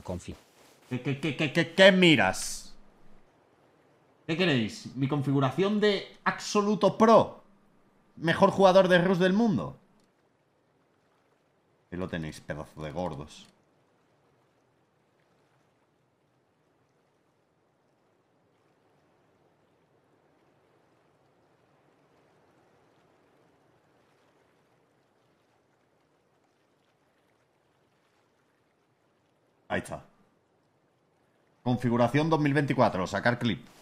¿Qué, miras? ¿Qué queréis? ¿Mi configuración de absoluto pro? ¿Mejor jugador de Rus del mundo? Y lo tenéis, pedazo de gordos. Ahí está. Configuración 2024, sacar clip.